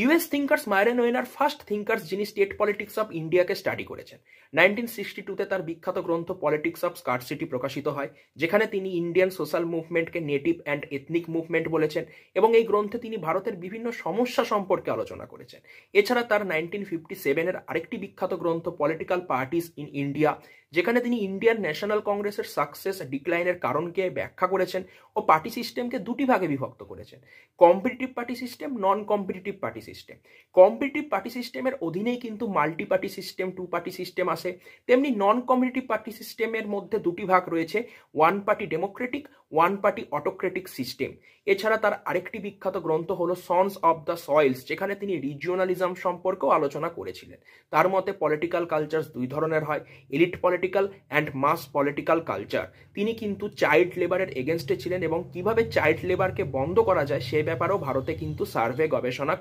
US thinkers Myron Weiner first thinkers যিনি state politics of ইন্ডিয়াকে study করেছেন nineteen sixty টুতে তার বিখ্যাত গ্রন্থ পলিটিক্স অফ সিটি প্রকাশিত হয় যেখানে তিনি ইন্ডিয়ান সোশ্যাল মুভমেন্টকে নেটিভ অ্যান্ড এথনিক মুভমেন্ট বলেছেন এবং এই গ্রন্থে তিনি ভারতের বিভিন্ন সমস্যা সম্পর্কে আলোচনা করেছেন এছাড়া তার নাইনটিন ফিফটি সেভেনের আরেকটি বিখ্যাত গ্রন্থ পলিটিক্যাল পার্টিস ইন ইন্ডিয়া যেখানে তিনি ইন্ডিয়ান ন্যাশনাল কংগ্রেসের সাকসেস ডিক্লাইনের কারণকে ব্যাখ্যা করেছেন ও পার্টি সিস্টেমকে দুটি ভাগে বিভক্ত করেছেন competitive party system non competitive party party system competitive party সিস্টেমের অধীনেই কিন্তু multi party system two party system আসে তেমনি নন কম্পিটিভ পার্টি সিস্টেমের মধ্যে দুটি ভাগ রয়েছে one party democratic one party autocratic system এছাড়া তার আরেকটি বিখ্যাত গ্রন্থ হলো সন্স অব দ্য সয়েলস যেখানে তিনি রিজিওনালিজম সম্পর্কেও আলোচনা করেছিলেন তার মতে পলিটিক্যাল কালচার দুই ধরনের হয় elite political and mass political culture তিনি কিন্তু চাইল্ড লেবারের এগেনস্টে ছিলেন এবং কিভাবে চাইল্ড লেবারকে বন্ধ করা যায় সে ব্যাপারেও ভারতে কিন্তু সার্ভে গবেষণা